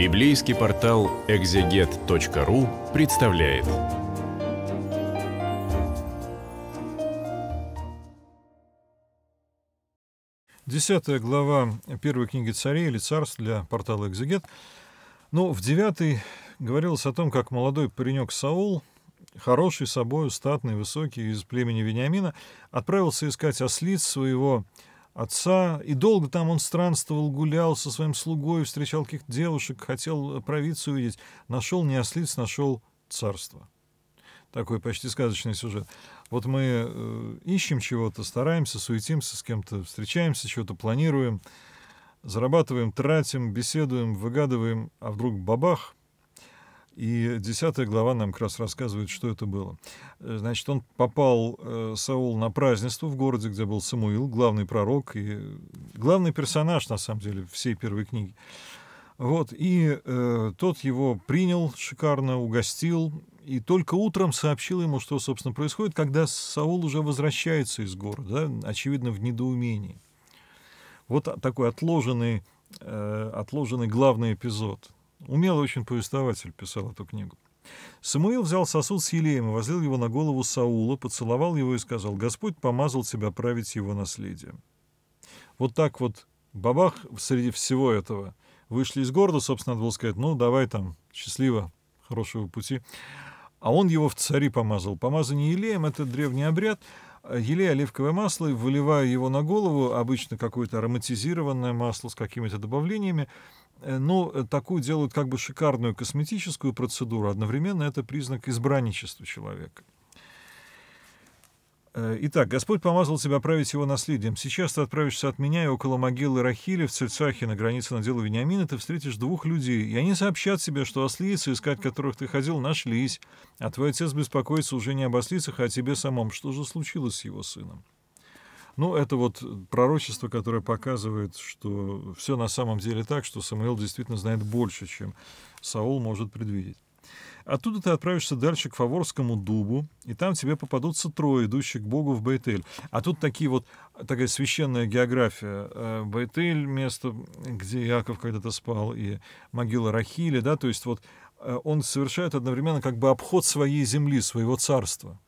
Библейский портал экзегет.ру представляет. Десятая глава первой книги царей или царств для портала «Экзегет». Ну, в девятой говорилось о том, как молодой паренек Саул, хороший собою, статный, высокий, из племени Вениамина, отправился искать ослиц своего отца, и долго там он странствовал, гулял со своим слугой, встречал каких-то девушек, хотел э, провидца увидеть. Нашел не ослиц, нашел царство. Такой почти сказочный сюжет. Вот мы э, ищем чего-то, стараемся, суетимся с кем-то, встречаемся, чего-то планируем, зарабатываем, тратим, беседуем, выгадываем, а вдруг бабах — и десятая глава нам как раз рассказывает, что это было. Э, значит, он попал, э, Саул, на празднество в городе, где был Самуил, главный пророк и главный персонаж, на самом деле, всей первой книги. Вот, и э, тот его принял шикарно, угостил, и только утром сообщил ему, что, собственно, происходит, когда Саул уже возвращается из города, да, очевидно, в недоумении. Вот такой отложенный, э, отложенный главный эпизод — Умелый очень повествователь писал эту книгу. Самуил взял сосуд с елеем и возлил его на голову Саула, поцеловал его и сказал, «Господь помазал тебя править его наследием. Вот так вот, бабах, среди всего этого. Вышли из города, собственно, надо было сказать, ну, давай там, счастливо, хорошего пути. А он его в цари помазал. Помазание елеем — это древний обряд. Елей, оливковое масло, и выливая его на голову, обычно какое-то ароматизированное масло с какими-то добавлениями, ну, такую делают как бы шикарную косметическую процедуру. Одновременно это признак избранничества человека. Э, итак, Господь помазал тебя править его наследием. Сейчас ты отправишься от меня, и около могилы Рахили в Цельцахе на границе надела Вениамина ты встретишь двух людей, и они сообщат тебе, что ослицы, искать которых ты ходил, нашлись, а твой отец беспокоится уже не об ослицах, а о тебе самом. Что же случилось с его сыном?» Ну, это вот э, пророчество, которое показывает, что все на самом деле так, что Самуил действительно знает больше, чем Саул может предвидеть. Оттуда ты отправишься дальше к Фаворскому дубу, и там тебе попадутся трое, идущие к Богу в Бейтель. А тут такие вот, такая священная география. Э, Бейтель — место, где Яков когда-то спал, и могила Рахили, да, то есть вот э, он совершает одновременно как бы обход своей земли, своего царства,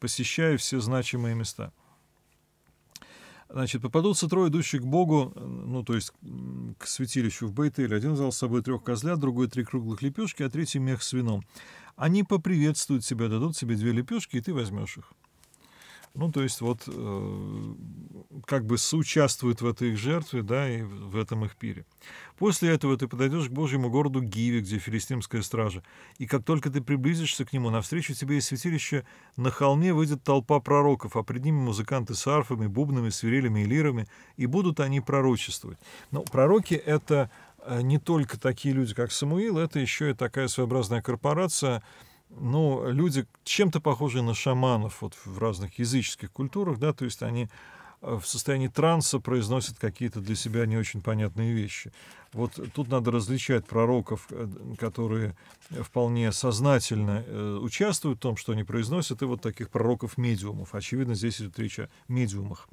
посещая все значимые места — Значит, попадутся трое, идущих к Богу, ну, то есть к святилищу в Бейтеле. Один взял с собой трех козлят, другой три круглых лепешки, а третий мех с вином. Они поприветствуют тебя, дадут тебе две лепешки, и ты возьмешь их. Ну, то есть вот э, как бы соучаствует в этой их жертве, да, и в этом их пире. После этого ты подойдешь к Божьему городу Гиве, где филистимская стража. И как только ты приблизишься к нему, навстречу тебе из святилища на холме выйдет толпа пророков, а пред ними музыканты с арфами, бубнами, свирелями и лирами, и будут они пророчествовать. Но пророки — это э, не только такие люди, как Самуил, это еще и такая своеобразная корпорация, ну, люди чем-то похожи на шаманов вот, в разных языческих культурах, да, то есть они э, в состоянии транса произносят какие-то для себя не очень понятные вещи. Вот тут надо различать пророков, э, которые вполне сознательно э, участвуют в том, что они произносят, и вот таких пророков-медиумов. Очевидно, здесь идет речь о медиумах.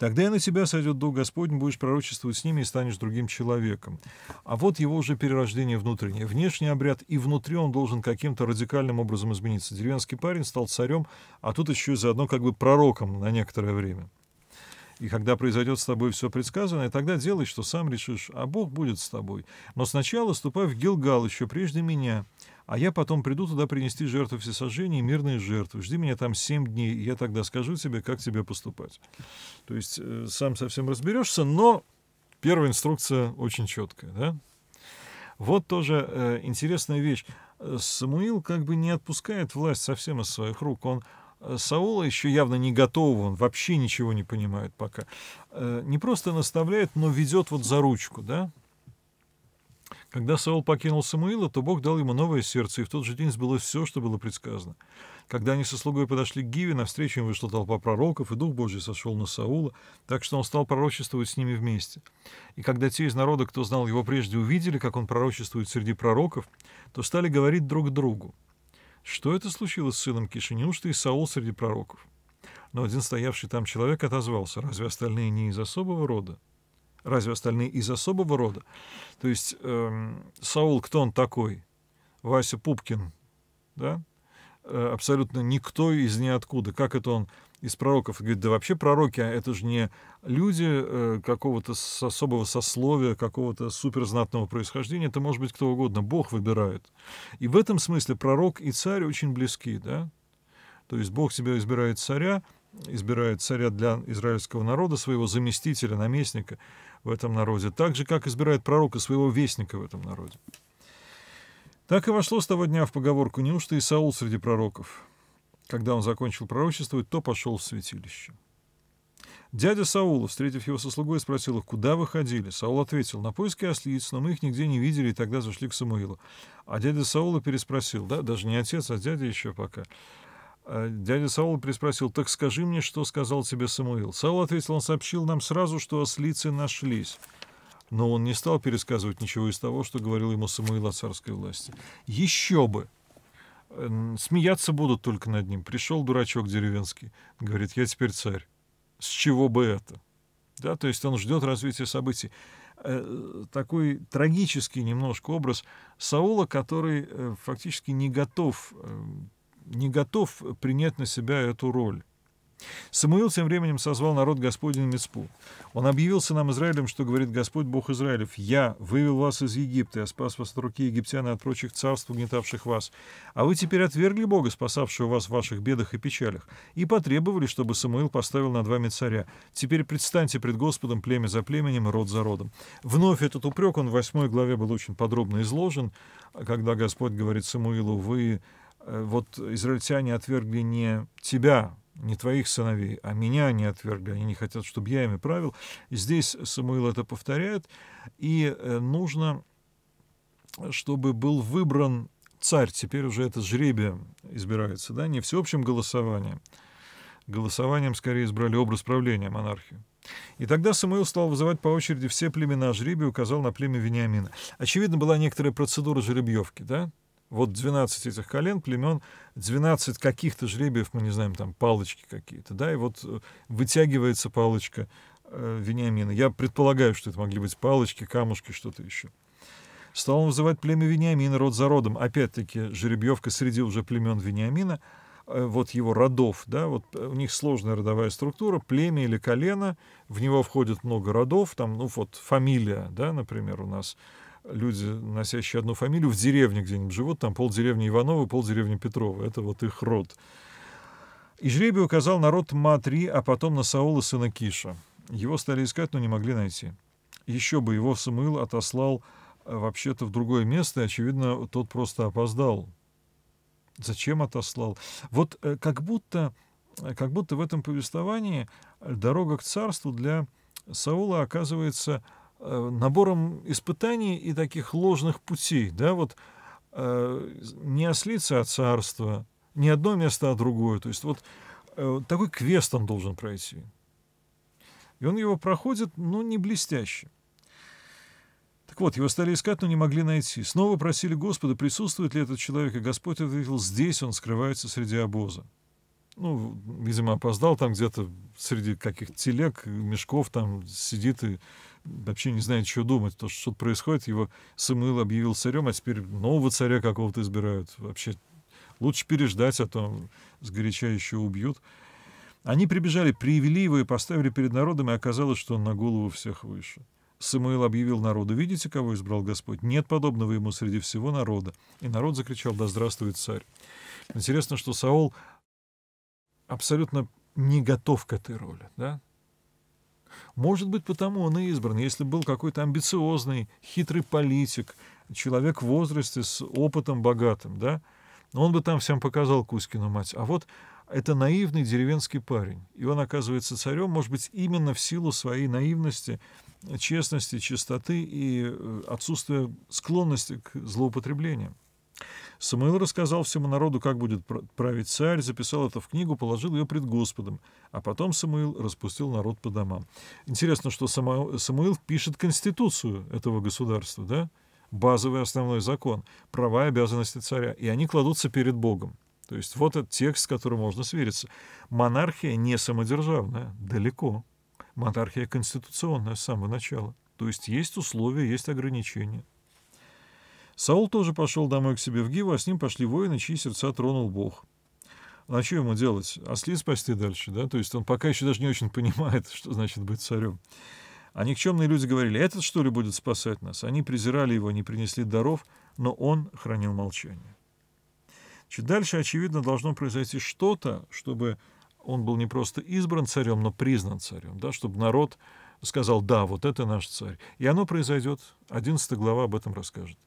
Тогда и на тебя сойдет дух Господень, будешь пророчествовать с ними и станешь другим человеком. А вот его уже перерождение внутреннее. Внешний обряд и внутри он должен каким-то радикальным образом измениться. Деревенский парень стал царем, а тут еще и заодно как бы пророком на некоторое время. И когда произойдет с тобой все предсказанное, тогда делай, что сам решишь, а Бог будет с тобой. Но сначала ступай в Гилгал еще прежде меня, а я потом приду туда принести жертву всесожжения и мирные жертвы. Жди меня там семь дней, и я тогда скажу тебе, как тебе поступать. То есть э, сам совсем разберешься, но первая инструкция очень четкая. Да? Вот тоже э, интересная вещь. Самуил как бы не отпускает власть совсем из своих рук. Он э, Саула еще явно не готов он вообще ничего не понимает пока. Э, не просто наставляет, но ведет вот за ручку, да? Когда Саул покинул Самуила, то Бог дал ему новое сердце, и в тот же день сбылось все, что было предсказано. Когда они со слугой подошли к Гиве, навстречу им вышла толпа пророков, и Дух Божий сошел на Саула, так что он стал пророчествовать с ними вместе. И когда те из народа, кто знал его прежде, увидели, как он пророчествует среди пророков, то стали говорить друг другу. Что это случилось с сыном Киши? Неужто и Саул среди пророков? Но один стоявший там человек отозвался, разве остальные не из особого рода? Разве остальные из особого рода? То есть эм, Саул, кто он такой? Вася Пупкин, да? Э, абсолютно никто из ниоткуда. Как это он из пророков? Говорит, да вообще пророки, а это же не люди э, какого-то особого сословия, какого-то суперзнатного происхождения. Это может быть кто угодно. Бог выбирает. И в этом смысле пророк и царь очень близки, да? То есть Бог себя избирает царя, избирает царя для израильского народа, своего заместителя, наместника в этом народе, так же, как избирает пророка, своего вестника в этом народе. Так и вошло с того дня в поговорку «Неужто и Саул среди пророков?» Когда он закончил пророчествовать, то пошел в святилище. Дядя Саула, встретив его со слугой, спросил их, куда вы ходили? Саул ответил, на поиски ослиц, но мы их нигде не видели, и тогда зашли к Самуилу. А дядя Саула переспросил, да, даже не отец, а дядя еще пока. А дядя Саул приспросил, «Так скажи мне, что сказал тебе Самуил». Саул ответил, «Он сообщил нам сразу, что ослицы нашлись». Но он не стал пересказывать ничего из того, что говорил ему Самуил о царской власти. «Еще бы!» «Смеяться будут только над ним. Пришел дурачок деревенский. Говорит, я теперь царь. С чего бы это?» Да, то есть он ждет развития событий. Э, такой трагический немножко образ Саула, который э, фактически не готов э, не готов принять на себя эту роль. Самуил тем временем созвал народ Господень Мецпу. Он объявился нам Израилем, что говорит Господь Бог Израилев, «Я вывел вас из Египта, я спас вас от руки египтян и от прочих царств, угнетавших вас. А вы теперь отвергли Бога, спасавшего вас в ваших бедах и печалях, и потребовали, чтобы Самуил поставил над вами царя. Теперь предстаньте пред Господом племя за племенем и род за родом». Вновь этот упрек, он в 8 главе был очень подробно изложен, когда Господь говорит Самуилу, «Вы Э, вот израильтяне отвергли не тебя, не твоих сыновей, а меня они отвергли, они не хотят, чтобы я ими правил. здесь Самуил это повторяет, и э, нужно, чтобы был выбран царь, теперь уже это жребие избирается, да, не всеобщим голосованием, голосованием скорее избрали образ правления монархию. И тогда Самуил стал вызывать по очереди все племена жребия и указал на племя Вениамина. Очевидно, была некоторая процедура жеребьевки, да? вот 12 этих колен, племен, 12 каких-то жребиев, мы не знаем, там палочки какие-то, да, и вот э, вытягивается палочка э, Вениамина. Я предполагаю, что это могли быть палочки, камушки, что-то еще. Стал он вызывать племя Вениамина род за родом. Опять-таки, жеребьевка среди уже племен Вениамина, э, вот его родов, да, вот э, у них сложная родовая структура, племя или колено, в него входит много родов, там, ну вот, фамилия, да, например, у нас, люди, носящие одну фамилию, в деревне где-нибудь живут, там полдеревни Ивановы, полдеревни Петрова, это вот их род. И жребий указал народ Матри, а потом на Саула сына Киша. Его стали искать, но не могли найти. Еще бы его Самуил отослал э, вообще-то в другое место, и, очевидно, тот просто опоздал. Зачем отослал? Вот э, как будто, э, как будто в этом повествовании дорога к царству для Саула оказывается Э, набором испытаний и таких ложных путей, да, вот э, не ослиться от царства, не одно место, а другое. То есть вот э, такой квест он должен пройти. И он его проходит, ну не блестяще. Так вот, его стали искать, но не могли найти. Снова просили Господа, присутствует ли этот человек, и Господь ответил, здесь он скрывается среди обоза. Ну, видимо, опоздал там где-то среди каких-то телег, мешков там сидит и вообще не знает, что думать, то что происходит, его Самуил объявил царем, а теперь нового царя какого-то избирают. Вообще лучше переждать, а то сгоряча еще убьют. Они прибежали, привели его и поставили перед народом, и оказалось, что он на голову всех выше. Самуил объявил народу, видите, кого избрал Господь? Нет подобного ему среди всего народа. И народ закричал, да здравствует царь. Интересно, что Саул абсолютно не готов к этой роли. Да? Может быть, потому он и избран. Если был какой-то амбициозный, хитрый политик, человек в возрасте с опытом богатым, да, он бы там всем показал Кузькину мать. А вот это наивный деревенский парень, и он оказывается царем, может быть, именно в силу своей наивности, честности, чистоты и э, отсутствия склонности к злоупотреблениям. Самуил рассказал всему народу, как будет править царь, записал это в книгу, положил ее пред Господом. А потом Самуил распустил народ по домам. Интересно, что Самуил пишет конституцию этого государства, да? базовый основной закон, права и обязанности царя, и они кладутся перед Богом. То есть вот этот текст, с которым можно свериться. Монархия не самодержавная, далеко. Монархия конституционная с самого начала. То есть есть условия, есть ограничения. Саул тоже пошел домой к себе в Гиву, а с ним пошли воины, чьи сердца тронул Бог. А что ему делать? Ослиц спасти дальше, да? То есть он пока еще даже не очень понимает, что значит быть царем. А никчемные люди говорили, этот что ли будет спасать нас? Они презирали его, не принесли даров, но он хранил молчание. Чуть дальше, очевидно, должно произойти что-то, чтобы он был не просто избран царем, но признан царем, да, чтобы народ сказал, да, вот это наш царь. И оно произойдет, 11 глава об этом расскажет.